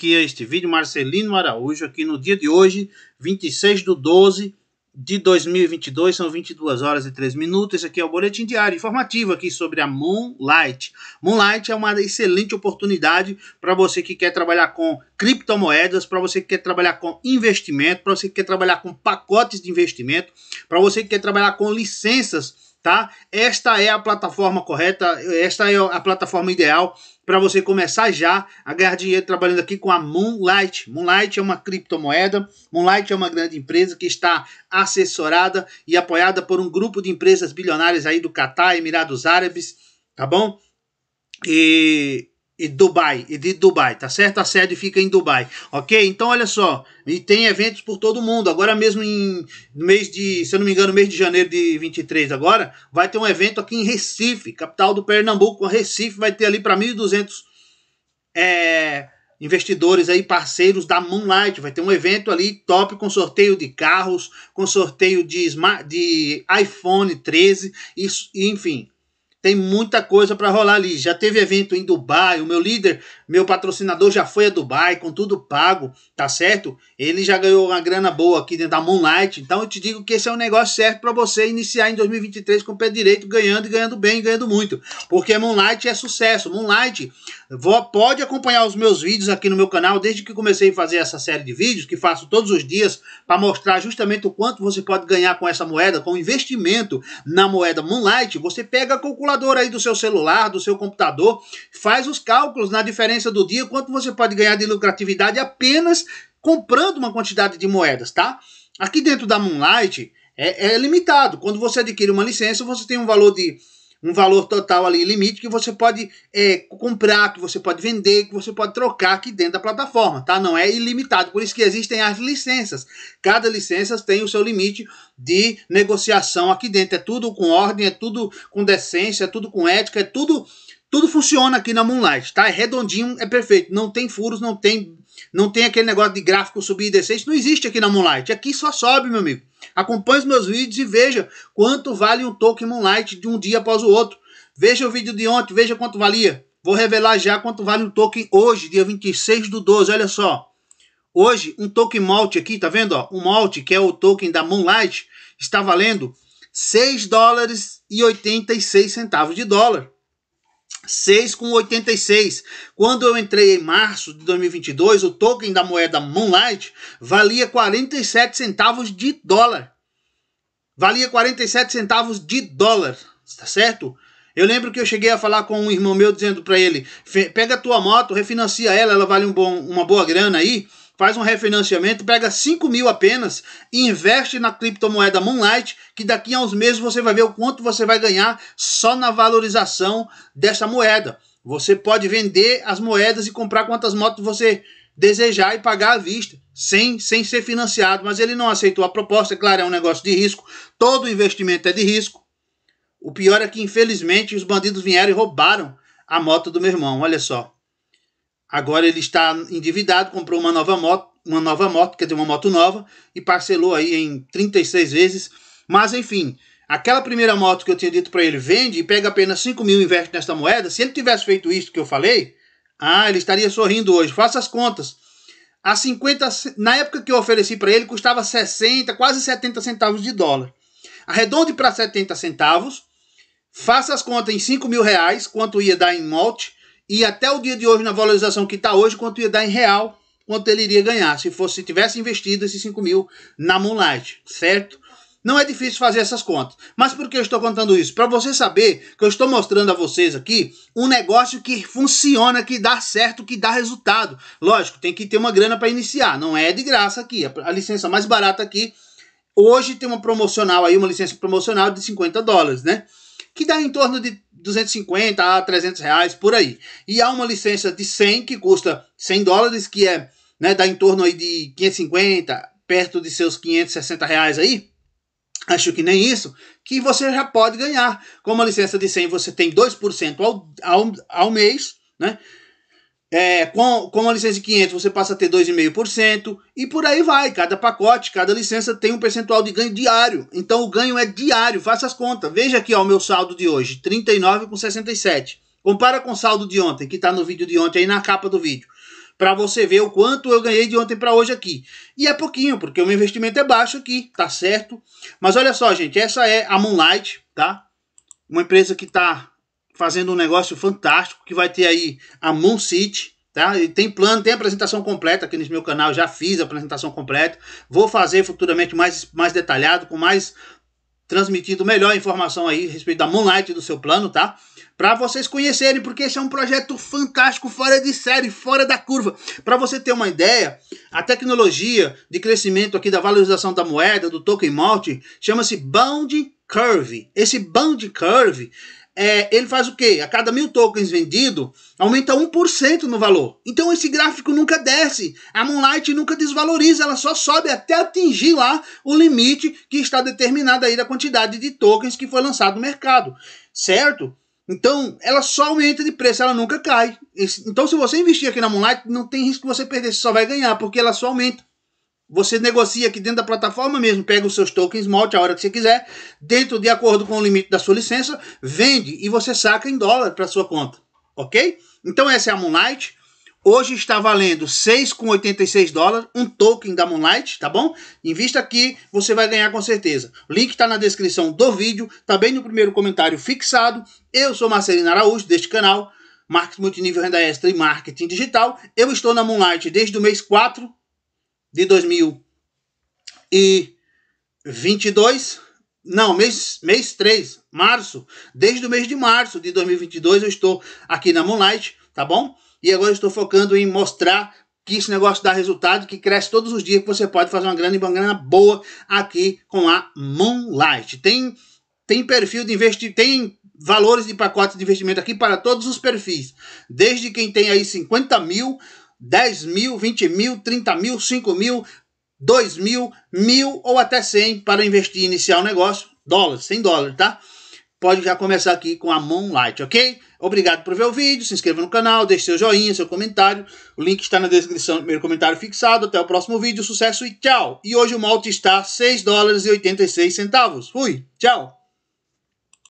aqui a este vídeo, Marcelino Araújo, aqui no dia de hoje, 26 de 12 de 2022, são 22 horas e 3 minutos. Esse aqui é o boletim diário informativo aqui sobre a Moonlight. Moonlight é uma excelente oportunidade para você que quer trabalhar com criptomoedas, para você que quer trabalhar com investimento, para você que quer trabalhar com pacotes de investimento, para você que quer trabalhar com licenças tá? Esta é a plataforma correta, esta é a plataforma ideal para você começar já a ganhar dinheiro trabalhando aqui com a Moonlight. Moonlight é uma criptomoeda, Moonlight é uma grande empresa que está assessorada e apoiada por um grupo de empresas bilionárias aí do Catar, Emirados Árabes, tá bom? E e Dubai, e de Dubai, tá certo? A sede fica em Dubai, ok? Então olha só, e tem eventos por todo mundo. Agora mesmo em no mês de, se eu não me engano, mês de janeiro de 23 agora, vai ter um evento aqui em Recife, capital do Pernambuco, Recife vai ter ali para 1200 é, investidores aí parceiros da Moonlight, vai ter um evento ali top com sorteio de carros, com sorteio de, smart, de iPhone 13 isso, enfim, tem muita coisa para rolar ali. Já teve evento em Dubai, o meu líder, meu patrocinador já foi a Dubai com tudo pago, tá certo? Ele já ganhou uma grana boa aqui dentro da Moonlight. Então eu te digo que esse é um negócio certo para você iniciar em 2023 com o pé direito, ganhando e ganhando bem, ganhando muito. Porque Moonlight é sucesso. Moonlight, vou, pode acompanhar os meus vídeos aqui no meu canal desde que comecei a fazer essa série de vídeos que faço todos os dias para mostrar justamente o quanto você pode ganhar com essa moeda, com investimento na moeda Moonlight. Você pega a calculadora calculadora aí do seu celular, do seu computador, faz os cálculos na diferença do dia, quanto você pode ganhar de lucratividade apenas comprando uma quantidade de moedas, tá? Aqui dentro da Moonlight é, é limitado. Quando você adquire uma licença, você tem um valor de um valor total ali, limite, que você pode é, comprar, que você pode vender, que você pode trocar aqui dentro da plataforma, tá? Não é ilimitado. Por isso que existem as licenças. Cada licença tem o seu limite de negociação aqui dentro. É tudo com ordem, é tudo com decência, é tudo com ética, é tudo. Tudo funciona aqui na Moonlight, tá? É redondinho, é perfeito. Não tem furos, não tem não tem aquele negócio de gráfico subir e descer. Isso não existe aqui na Moonlight. Aqui só sobe, meu amigo. Acompanhe os meus vídeos e veja quanto vale um token Moonlight de um dia após o outro. Veja o vídeo de ontem, veja quanto valia. Vou revelar já quanto vale um token hoje, dia 26 do 12, olha só. Hoje, um token Malt aqui, tá vendo? Ó? Um Malt, que é o token da Moonlight, está valendo 6 dólares e 86 centavos de dólar com 86. Quando eu entrei em março de 2022, o token da moeda Moonlight valia 47 centavos de dólar. Valia 47 centavos de dólar, tá certo? Eu lembro que eu cheguei a falar com um irmão meu dizendo para ele: pega tua moto, refinancia ela, ela vale um bom, uma boa grana aí faz um refinanciamento, pega 5 mil apenas e investe na criptomoeda Moonlight, que daqui a uns meses você vai ver o quanto você vai ganhar só na valorização dessa moeda. Você pode vender as moedas e comprar quantas motos você desejar e pagar à vista, sem, sem ser financiado. Mas ele não aceitou a proposta, é claro, é um negócio de risco, todo investimento é de risco. O pior é que, infelizmente, os bandidos vieram e roubaram a moto do meu irmão, olha só. Agora ele está endividado, comprou uma nova moto, uma nova moto, quer dizer, uma moto nova, e parcelou aí em 36 vezes. Mas enfim, aquela primeira moto que eu tinha dito para ele, vende e pega apenas 5 mil e investe nesta moeda. Se ele tivesse feito isso que eu falei, ah, ele estaria sorrindo hoje. Faça as contas. A 50, na época que eu ofereci para ele, custava 60, quase 70 centavos de dólar. Arredonde para 70 centavos. Faça as contas em 5 mil reais, quanto ia dar em molte e até o dia de hoje, na valorização que está hoje, quanto ia dar em real, quanto ele iria ganhar, se fosse se tivesse investido esses 5 mil na Moonlight, certo? Não é difícil fazer essas contas. Mas por que eu estou contando isso? Para você saber que eu estou mostrando a vocês aqui um negócio que funciona, que dá certo, que dá resultado. Lógico, tem que ter uma grana para iniciar. Não é de graça aqui. A licença mais barata aqui. Hoje tem uma promocional aí, uma licença promocional de 50 dólares, né? que dá em torno de 250 a 300 reais por aí. E há uma licença de 100 que custa 100 dólares, que é, né, dá em torno aí de 550, perto de seus 560 reais aí. Acho que nem isso, que você já pode ganhar. Com uma licença de 100, você tem 2% ao, ao, ao mês, né? É, com, com a licença de 500 você passa a ter 2,5% e por aí vai. Cada pacote, cada licença tem um percentual de ganho diário. Então o ganho é diário, faça as contas. Veja aqui ó, o meu saldo de hoje, 39,67. Compara com o saldo de ontem, que está no vídeo de ontem, aí na capa do vídeo. Para você ver o quanto eu ganhei de ontem para hoje aqui. E é pouquinho, porque o meu investimento é baixo aqui, tá certo? Mas olha só, gente, essa é a Moonlight, tá? Uma empresa que está fazendo um negócio fantástico que vai ter aí a Moon City, tá? E tem plano, tem apresentação completa aqui no meu canal, já fiz a apresentação completa. Vou fazer futuramente mais, mais detalhado, com mais transmitindo melhor informação aí a respeito da Moonlight do seu plano, tá? Para vocês conhecerem, porque esse é um projeto fantástico, fora de série, fora da curva. Para você ter uma ideia, a tecnologia de crescimento aqui da valorização da moeda, do token malt, chama-se Bound Curve. Esse Bound Curve é, ele faz o quê? A cada mil tokens vendido, aumenta 1% no valor. Então esse gráfico nunca desce. A Moonlight nunca desvaloriza, ela só sobe até atingir lá o limite que está determinado aí da quantidade de tokens que foi lançado no mercado, certo? Então, ela só aumenta de preço, ela nunca cai. Então, se você investir aqui na Moonlight, não tem risco de você perder, você só vai ganhar, porque ela só aumenta. Você negocia aqui dentro da plataforma mesmo, pega os seus tokens Malt a hora que você quiser, dentro de acordo com o limite da sua licença, vende e você saca em dólar para sua conta, ok? Então essa é a Moonlight. Hoje está valendo 6,86 dólares, um token da Moonlight, tá bom? Invista aqui, você vai ganhar com certeza. O link está na descrição do vídeo, também tá bem no primeiro comentário fixado. Eu sou Marcelino Araújo, deste canal, Marketing Multinível Renda Extra e Marketing Digital. Eu estou na Moonlight desde o mês 4 de 2022, não, mês, mês 3, março, desde o mês de março de 2022 eu estou aqui na Moonlight, tá bom? E agora estou focando em mostrar que esse negócio dá resultado, que cresce todos os dias, que você pode fazer uma grana e uma grana boa aqui com a Moonlight. Tem, tem perfil de investimento, tem valores de pacotes de investimento aqui para todos os perfis, desde quem tem aí 50 mil 10 mil, 20 mil, 30 mil, 5 mil, 2 mil, mil ou até 100 para investir e iniciar o um negócio. Dólares, 100 dólares, tá? Pode já começar aqui com a Moonlight, ok? Obrigado por ver o vídeo, se inscreva no canal, deixe seu joinha, seu comentário. O link está na descrição do primeiro comentário fixado. Até o próximo vídeo, sucesso e tchau! E hoje o malte está 6 dólares e 86 centavos. Fui, tchau!